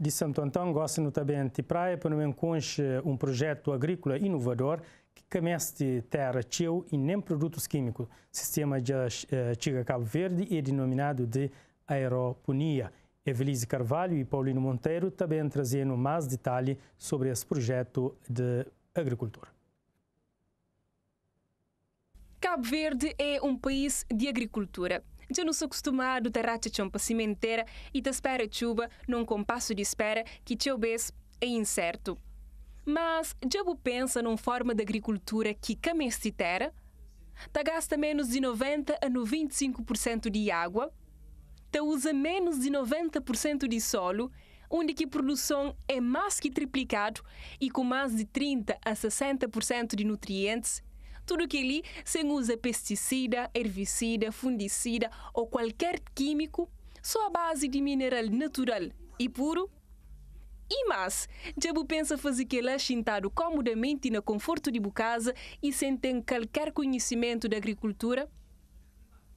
de Santo Antão gosta notadamente de praia para não enconche eh, um projeto agrícola inovador que começa de terra cheio e nem produtos químicos. O sistema de eh, Chiga Cabo Verde é denominado de aeroponia. Evelise Carvalho e Paulino Monteiro também trazendo mais detalhes sobre esse projeto de agricultura. Cabo Verde é um país de agricultura. Já não sou acostumado a ratchachão para assim cimenteira e te espera chuva num compasso de espera que teu beijo é incerto. Mas já pensa numa forma de agricultura que camestitera, tá gasta menos de 90 a 95% de água, usa menos de 90% de solo onde que a produção é mais que triplicado e com mais de 30 a 60% de nutrientes tudo que ali sem usar pesticida, herbicida, fundicida ou qualquer químico, só a base de mineral natural e puro. E mas, Jabu pensa fazer que ele é sentado comodamente no conforto de casa e sem ter qualquer conhecimento da agricultura?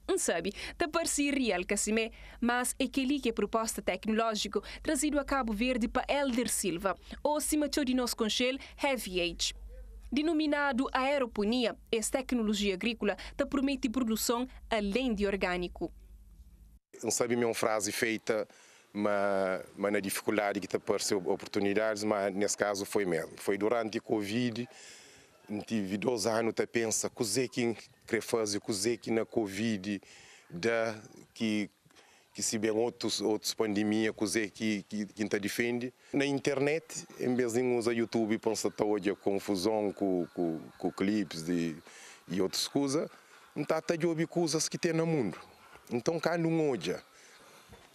Não hum, sabe, te parecia real, Cassimé, mas é que ali que é proposta tecnológica trazido a Cabo Verde para Elder Silva, ou se de nosso conchel, Heavy Age. Denominado aeroponia, essa tecnologia agrícola tá te permite produção além de orgânico. Não sabe uma frase feita, mas, mas na dificuldade que te apareceu oportunidades, mas nesse caso foi mesmo. Foi durante a Covid, tive dois anos te pensa, o que é que quer fazer, o que é que na Covid, dá que que se bem outros, outros pandemia, coisa que, que, que está defende. Na internet, em vez de usar YouTube, pensa que hoje a confusão com, com, com clipes de, e outras coisas, não está de ouvir coisas que tem no mundo. Então, cá não hoje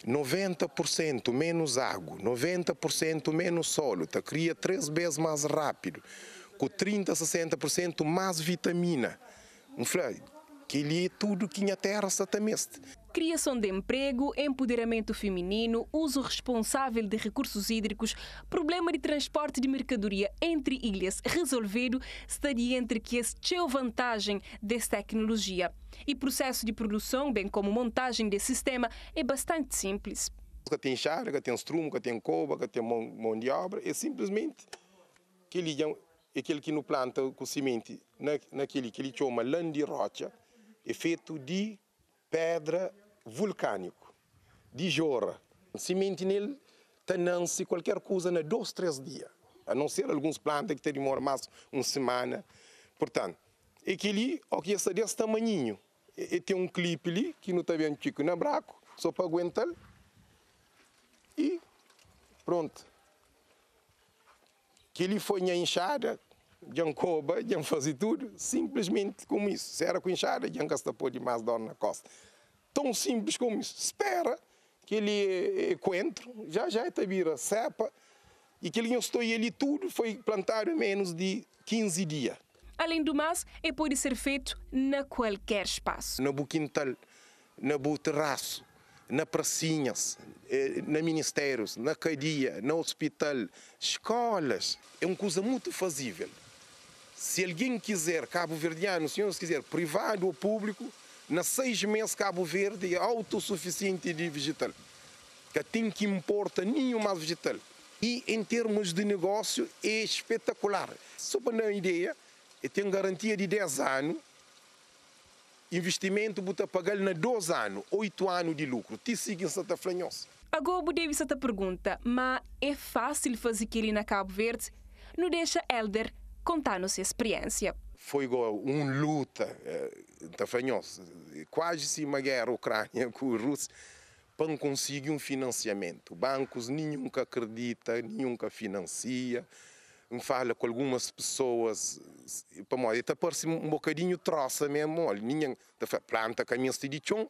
90% menos água, 90% menos solo, tá? cria três vezes mais rápido, com 30, 60% mais vitamina. Um que ali tudo que tinha terra exatamente. Criação de emprego, empoderamento feminino, uso responsável de recursos hídricos, problema de transporte de mercadoria entre ilhas resolvido, estaria entre que a vantagem desta tecnologia. E processo de produção, bem como montagem desse sistema, é bastante simples. Que tem chave, que tem estrumo, que tem coba, que tem mão, mão de obra, é simplesmente aquele, aquele que no planta com semente, naquele que ele chama lã de rocha, efeito feito de pedra vulcânico, de jorra. Semente nele tanam-se qualquer coisa na dois, três dias, a não ser alguns plantas que demoram mais uma semana. Portanto, é que ali, o que é desse tamanhinho, e tem um clipe ali, que não está vendo não na braco, só para aguentar. E pronto. Que ele foi na enxada, Jankoba, de fazer tudo, simplesmente como isso. Se era com enxada, Jan gasta pôr de mais dor na costa. Tão simples como isso. Espera que ele encontre, eh, já já está é vira cepa, e que ele estou ali tudo foi plantado em menos de 15 dias. Além do mais, é pode ser feito na qualquer espaço. no quintal, na terraço, na pracinhas, eh, na ministérios, na cadeia na hospital, escolas. É uma coisa muito fazível. Se alguém quiser, cabo-verdiano, se quiser, privado ou público, na seis meses Cabo Verde é autossuficiente de vegetal. Que tem que importa mais vegetal. E em termos de negócio é espetacular. Só para dar uma ideia, eu tenho garantia de 10 anos, investimento para pagar na 12 anos, 8 anos de lucro. Te siga em Santa Flanhosa. Agora, eu devo essa pergunta, mas é fácil fazer aquilo na Cabo Verde? Não deixa Elder contar-nos a experiência. Foi uma luta eh, quase se uma guerra Ucrânia com os russos para conseguir um financiamento. Bancos nenhum que acredita, nenhum que financia. Fala com algumas pessoas, para mim, até parece um bocadinho troça mesmo. Olha, ninguém planta caminhos de chão,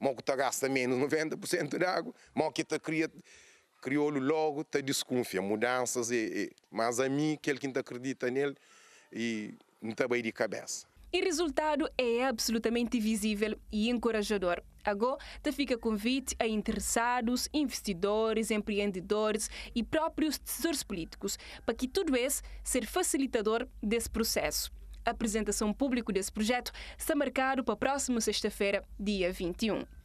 mal que está gasta menos 90% de água, mal que está cria crioulo logo te desconfia, mudanças, e, e, mas a mim, aquele que acredita nele, e não está bem de cabeça. E o resultado é absolutamente visível e encorajador. Agora, te fica convite a interessados, investidores, empreendedores e próprios tesouros políticos para que tudo isso ser facilitador desse processo. A apresentação pública desse projeto está marcada para a próxima sexta-feira, dia 21.